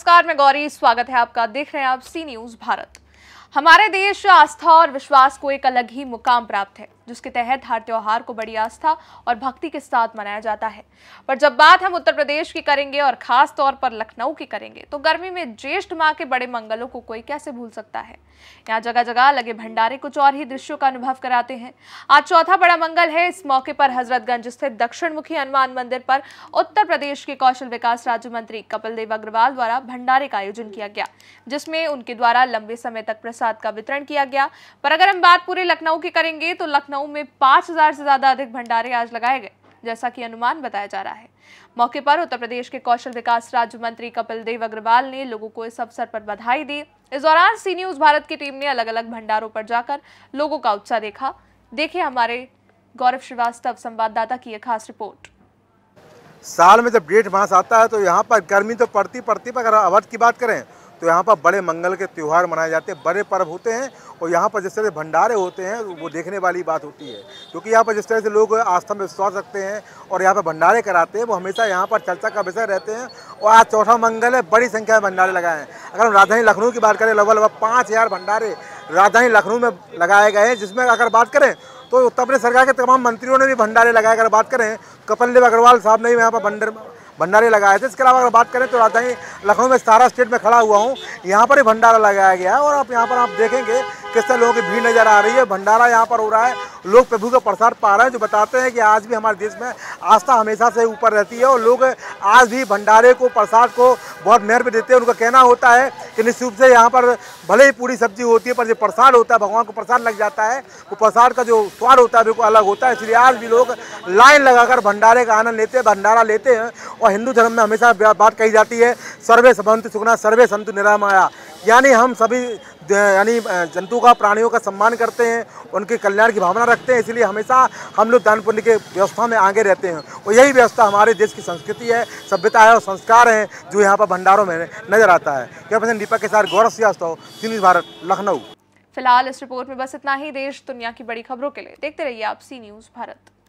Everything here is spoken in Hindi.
नमस्कार मैं गौरी स्वागत है आपका देख रहे हैं आप सी न्यूज भारत हमारे देश आस्था और विश्वास को एक अलग ही मुकाम प्राप्त है जिसके तहत हर त्यौहार को बड़ी आस्था और भक्ति के साथ मनाया जाता है पर जब बात हम उत्तर प्रदेश की करेंगे और खास तौर पर लखनऊ की करेंगे तो गर्मी में ज्येष्ठ माह के बड़े मंगलों को कोई कैसे भूल सकता है यहाँ जगह जगह लगे भंडारे कुछ और ही दृश्यों का अनुभव कराते हैं आज चौथा बड़ा मंगल है इस मौके पर हजरतगंज स्थित दक्षिण मुखी हनुमान मंदिर पर उत्तर प्रदेश के कौशल विकास राज्य मंत्री कपिल देव अग्रवाल द्वारा भंडारे का आयोजन किया गया जिसमें उनके द्वारा लंबे समय तक प्रसाद का वितरण किया गया पर अगर हम बात पूरे लखनऊ की करेंगे तो लखनऊ में पांच हजार से ज़्यादा अधिक भंडारे आज लगाए गए जैसा कि अनुमान बताया जा रहा है मौके पर उत्तर प्रदेश के कौशल विकास राज्य मंत्री कपिल देव अग्रवाल ने लोगों को इस अवसर पर बधाई दी इस दौरान सी न्यूज भारत की टीम ने अलग अलग भंडारों पर जाकर लोगों का उत्साह देखा देखे हमारे गौरव श्रीवास्तव संवाददाता की एक खास रिपोर्ट साल में जब डेढ़ मास आता है तो यहाँ पर गर्मी तो पड़ती पड़ती पर अगर अवध की बात करें तो यहाँ पर बड़े मंगल के त्यौहार मनाए जाते हैं बड़े पर्व होते हैं और यहाँ पर जिस तरह से भंडारे होते हैं वो देखने वाली बात होती है क्योंकि यहाँ पर जिस तरह से लोग आस्था में विश्वास रखते हैं और यहाँ पर भंडारे कराते हैं वो हमेशा यहाँ पर चर्चा का विषय रहते हैं और आज चौथा मंगल है बड़ी संख्या में भंडारे लगाए हैं अगर हम राजधानी लखनऊ की बात करें लगभग लगभग पाँच भंडारे राजधानी लखनऊ में लगाए गए हैं जिसमें अगर बात करें तो उत्तर प्रदेश सरकार के तमाम मंत्रियों ने भी भंडारे लगाए अगर बात करें कपिल देव अग्रवाल साहब ने भी यहाँ पर भंडार भंडारे लगाए थे इसके अलावा अगर बात करें तो राजधानी लखनऊ में सतारा स्टेट में खड़ा हुआ हूँ यहाँ पर ही भंडारा लगाया गया है और आप यहाँ पर आप देखेंगे किस तरह लोगों की भीड़ नज़र आ रही है भंडारा यहाँ पर हो रहा है लोग प्रभु का प्रसाद पा रहे हैं जो बताते हैं कि आज भी हमारे देश में आस्था हमेशा से ऊपर रहती है और लोग आज भी भंडारे को प्रसाद को बहुत मेहर देते हैं उनका कहना होता है कि निश्चित रूप से यहाँ पर भले ही पूरी सब्जी होती है पर जो प्रसाद होता है भगवान को प्रसाद लग जाता है वो प्रसाद का जो स्वाद होता है बिल्कुल अलग होता है इसलिए आज भी लोग लाइन लगाकर भंडारे का आनंद लेते हैं भंडारा लेते हैं और हिंदू धर्म में हमेशा बात कही जाती है सर्वे संतु सुखना सर्वे संतु निरामाया यानी हम सभी यानी जंतु का प्राणियों का सम्मान करते हैं उनके कल्याण की भावना रखते हैं इसलिए हमेशा हम लोग दान पुण्य के व्यवस्था में आगे रहते हैं और यही व्यवस्था हमारे देश की संस्कृति है सभ्यता है और संस्कार है जो यहाँ पर भंडारों में नजर आता है क्या पसंद दीपक के साथ गौरव श्रीवास्तव सी भारत लखनऊ फिलहाल इस रिपोर्ट में बस इतना ही देश दुनिया की बड़ी खबरों के लिए देखते रहिए आप सी न्यूज़ भारत